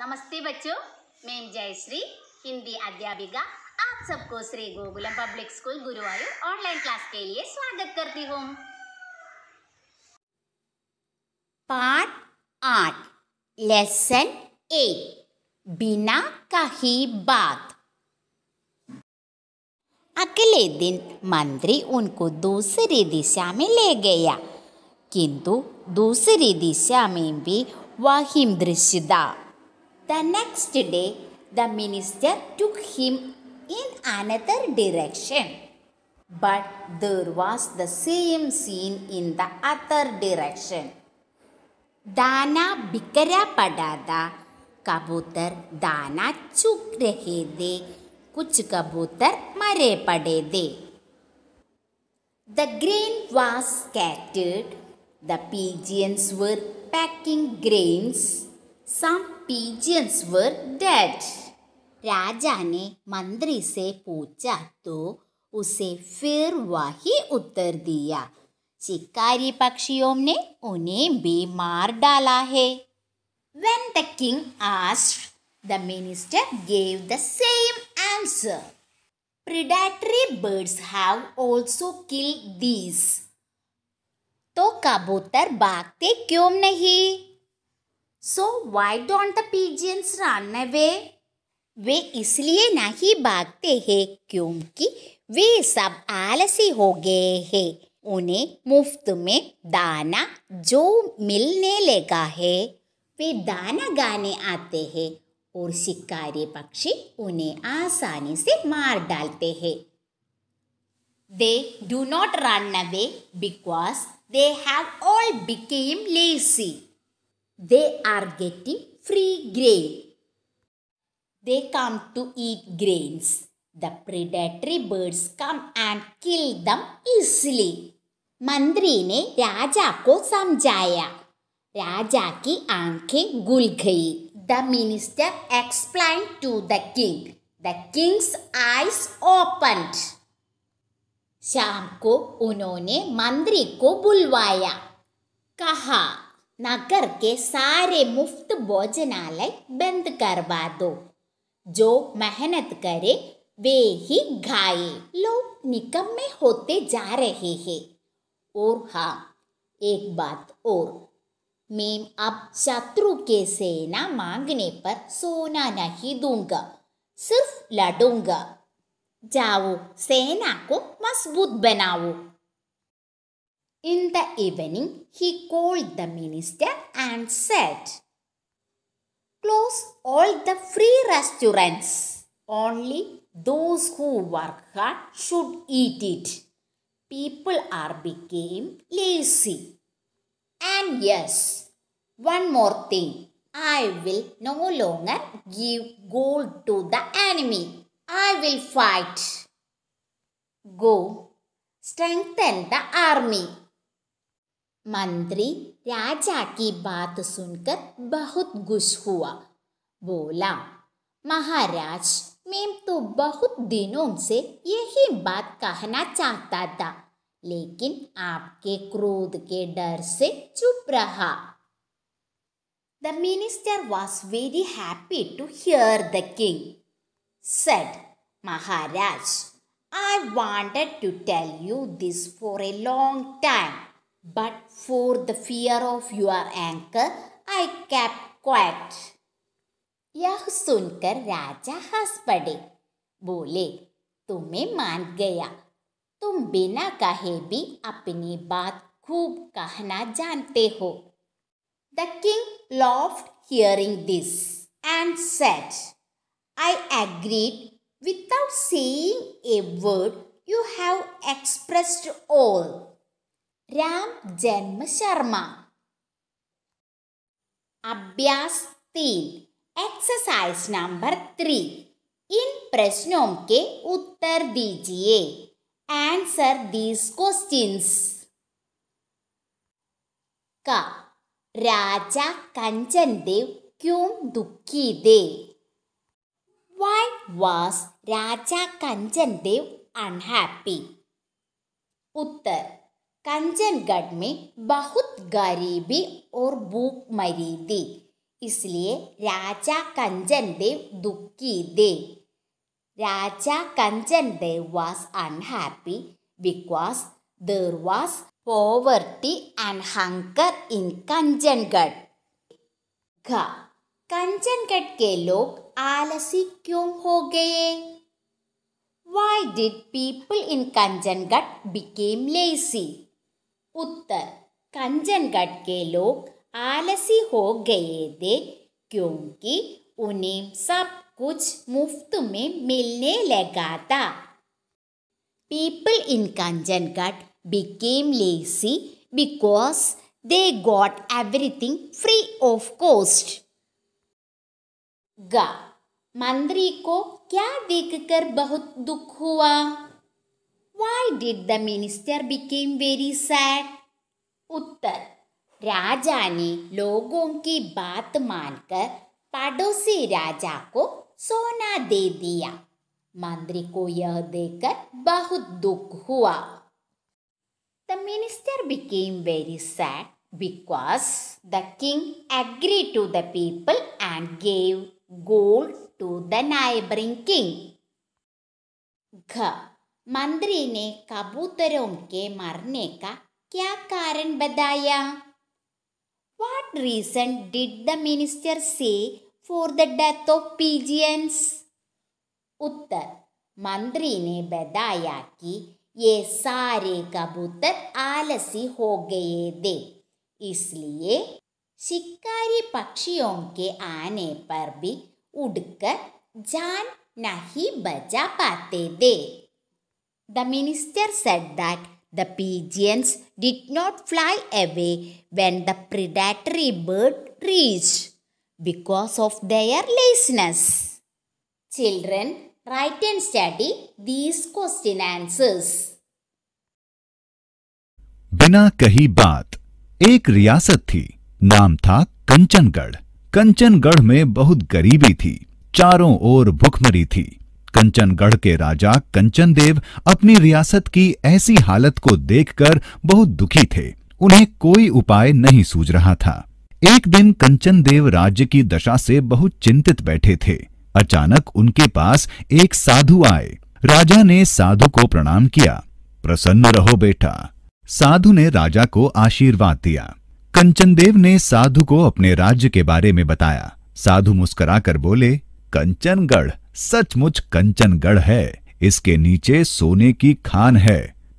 नमस्ते बच्चों मैं जयश्री हिंदी अध्यापिका आप सबको Shri Gokulam public school Guruvayur online class के लिए स्वागत करती हूँ पार्ट आठ लेसन ए बिना कही बात अगले दिन मंत्री उनको दूसरी दिशा में ले गया किंतु दूसरी दिशा में भी वही दृश्य था The next day, the minister took him in another direction. But there was the same scene in the other direction. Dana bikara padada, kabutar dana chuk rehede, kuch kabutar mare padede. The grain was scattered. The pigeons were packing grains. Some pigeons were dead. राजा ने मंत्री से पूछा तो उसे फिर वही उत्तर दिया शिकारी पक्षियों ने उन्हें भी मार डाला है When the king asked, the minister gave the same answer. Predatory birds have also killed these. तो कबूतर भागते क्यों नहीं so why don't the pigeons run away they इसलिए नहीं भागते हैं क्योंकि वे सब आलसी हो गए हैं उन्हें मुफ्त में दाना जो मिलने लगा है वे दाना गाने आते हैं और शिकारी पक्षी उन्हें आसानी से मार डालते हैं they do not run away because they have all became lazy They are getting free grain. They come to eat grains. The predatory birds come and kill them easily. मंत्री ने राजा samjaya. समझाया राजा की आंखें गुल गई the minister explain to the king the king's eyes opened शाम को उन्होंने मंत्री को बुलवाया कहा नगर के सारे मुफ्त भोजनालय बंद करवा दो जो मेहनत करे वे ही खाए लोग निकम में होते जा रहे हैं और हाँ एक बात और मैं अब शत्रु के सेना मांगने पर सोना नहीं दूंगा सिर्फ लड़ूंगा जाओ सेना को मजबूत बनाओ In the evening, he called the minister and said, Close all the free restaurants. Only those who work hard should eat it. People are became lazy. And yes, one more thing. I will no longer give gold to the enemy. I will fight. Go, strengthen the army. मंत्री राजा की बात सुनकर बहुत गुस्स हुआ बोला महाराज मैं तो बहुत दिनों से यही बात कहना चाहता था लेकिन आपके क्रोध के डर से चुप रहा the minister was very happy to hear the king said Maharaj I wanted to tell you this for a long time But for the fear of your anger, I kept quiet. यह सुनकर राजा हंस पड़े बोले तुम्हें मान गया तुम बिना कहे भी अपनी बात खूब कहना जानते हो the king laughed hearing this and said I agreed without saying a word. You have expressed all. Ram Janm Sharma अभ्यास तीन एक्सरसाइज नंबर थ्री इन प्रश्नों के उत्तर दीजिए आंसर दीज क्वेश्चंस का राजा कंचन देव क्यों दुखी दे Why was Raja Kanchan Dev unhappy? Uttar Kanchangarh में बहुत गरीबी और भूख मरी थी इसलिए राजा कंचन देव दुखी थे राजा Kanchan Dev was unhappy because there was poverty and hunger in Kanchangarh घ कंचनगढ़ के लोग आलसी क्यों हो गए Why did people in Kanjangat became lazy? उत्तर कंचन के लोग आलसी हो गए थे क्योंकि उन्हें सब कुछ मुफ्त में मिलने लगा था people in Kanchan became lazy because they got everything free of cost गा मंत्री को क्या देखकर बहुत दुख हुआ Why did the minister become very sad? उत्तर राजा ने लोगों की बात मानकर पड़ोसी राजा को सोना दे दिया मंत्री को यह देखकर बहुत दुख हुआ the minister became very sad because the king agreed to the people and gave gold to the neighboring king. Gha. मंत्री ने कबूतरों के मरने का क्या कारण बताया what reason did the minister say for the death of pigeons उत्तर मंत्री ने बताया कि ये सारे कबूतर आलसी हो गए थे इसलिए शिकारी पक्षियों के आने पर भी उड़कर जान नहीं बचा पाते थे The minister said that the pigeons did not fly away when the predatory bird reached because of their laziness. Children, write and study these question answers. बिना कही बात एक रियासत थी नाम था कंचनगढ़ कंचनगढ़ में बहुत गरीबी थी चारों ओर भुखमरी थी कंचनगढ़ के राजा कंचनदेव अपनी रियासत की ऐसी हालत को देखकर बहुत दुखी थे उन्हें कोई उपाय नहीं सूझ रहा था एक दिन कंचनदेव राज्य की दशा से बहुत चिंतित बैठे थे अचानक उनके पास एक साधु आए राजा ने साधु को प्रणाम किया प्रसन्न रहो बेटा साधु ने राजा को आशीर्वाद दिया कंचनदेव ने साधु को अपने राज्य के बारे में बताया साधु मुस्कुराकर बोले कंचनगढ़ सचमुच कंचनगढ़ है इसके नीचे सोने की खान है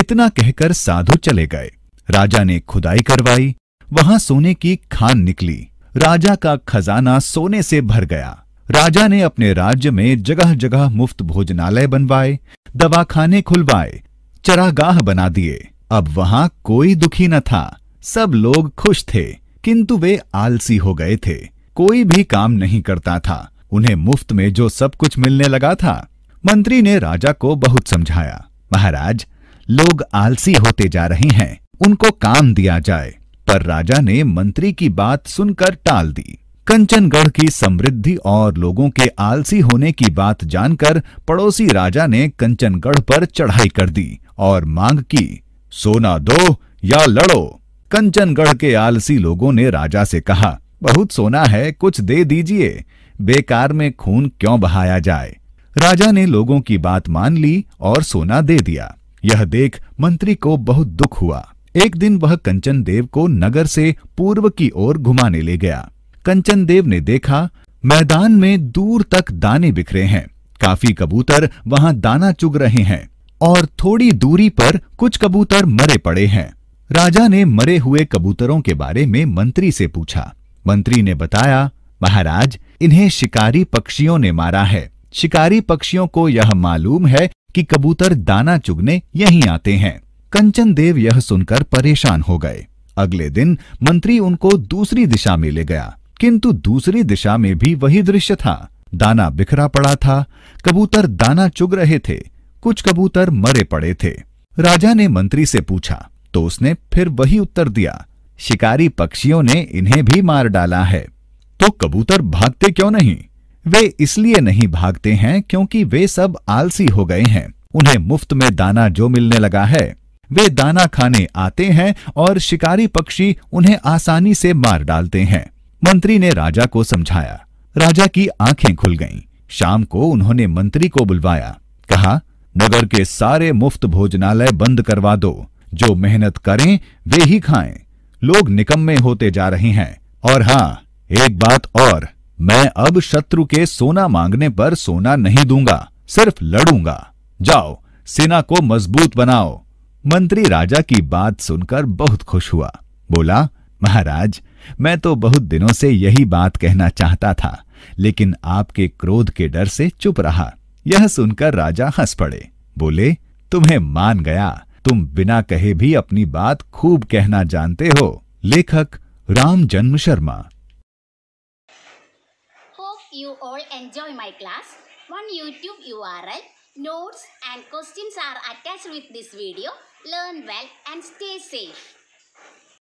इतना कहकर साधु चले गए राजा ने खुदाई करवाई वहां सोने की खान निकली राजा का खजाना सोने से भर गया राजा ने अपने राज्य में जगह जगह मुफ्त भोजनालय बनवाए दवाखाने खुलवाए चरागाह बना दिए अब वहां कोई दुखी न था सब लोग खुश थे किंतु वे आलसी हो गए थे कोई भी काम नहीं करता था उन्हें मुफ्त में जो सब कुछ मिलने लगा था मंत्री ने राजा को बहुत समझाया महाराज लोग आलसी होते जा रहे हैं उनको काम दिया जाए पर राजा ने मंत्री की बात सुनकर टाल दी कंचनगढ़ की समृद्धि और लोगों के आलसी होने की बात जानकर पड़ोसी राजा ने कंचनगढ़ पर चढ़ाई कर दी और मांग की सोना दो या लड़ो कंचनगढ़ के आलसी लोगों ने राजा से कहा बहुत सोना है कुछ दे दीजिए बेकार में खून क्यों बहाया जाए राजा ने लोगों की बात मान ली और सोना दे दिया यह देख मंत्री को बहुत दुख हुआ एक दिन वह कंचन देव को नगर से पूर्व की ओर घुमाने ले गया कंचन देव ने देखा मैदान में दूर तक दाने बिखरे हैं काफी कबूतर वहां दाना चुग रहे हैं और थोड़ी दूरी पर कुछ कबूतर मरे पड़े हैं राजा ने मरे हुए कबूतरों के बारे में मंत्री से पूछा मंत्री ने बताया महाराज इन्हें शिकारी पक्षियों ने मारा है शिकारी पक्षियों को यह मालूम है कि कबूतर दाना चुगने यहीं आते हैं कंचन देव यह सुनकर परेशान हो गए अगले दिन मंत्री उनको दूसरी दिशा में ले गया किंतु दूसरी दिशा में भी वही दृश्य था दाना बिखरा पड़ा था कबूतर दाना चुग रहे थे कुछ कबूतर मरे पड़े थे राजा ने मंत्री से पूछा तो उसने फिर वही उत्तर दिया शिकारी पक्षियों ने इन्हें भी मार डाला है तो कबूतर भागते क्यों नहीं वे इसलिए नहीं भागते हैं क्योंकि वे सब आलसी हो गए हैं उन्हें मुफ्त में दाना जो मिलने लगा है वे दाना खाने आते हैं और शिकारी पक्षी उन्हें आसानी से मार डालते हैं मंत्री ने राजा को समझाया राजा की आंखें खुल गईं। शाम को उन्होंने मंत्री को बुलवाया कहा नगर के सारे मुफ्त भोजनालय बंद करवा दो जो मेहनत करें वे ही खाएं लोग निकम्मे होते जा रहे हैं और हां एक बात और मैं अब शत्रु के सोना मांगने पर सोना नहीं दूंगा सिर्फ लड़ूंगा जाओ सेना को मजबूत बनाओ मंत्री राजा की बात सुनकर बहुत खुश हुआ बोला महाराज मैं तो बहुत दिनों से यही बात कहना चाहता था लेकिन आपके क्रोध के डर से चुप रहा यह सुनकर राजा हंस पड़े बोले तुम्हें मान गया तुम बिना कहे भी अपनी बात खूब कहना जानते हो लेखक Ram Janm Sharma you all enjoy my class, one YouTube URL, notes and questions are attached with this video. Learn well and stay safe.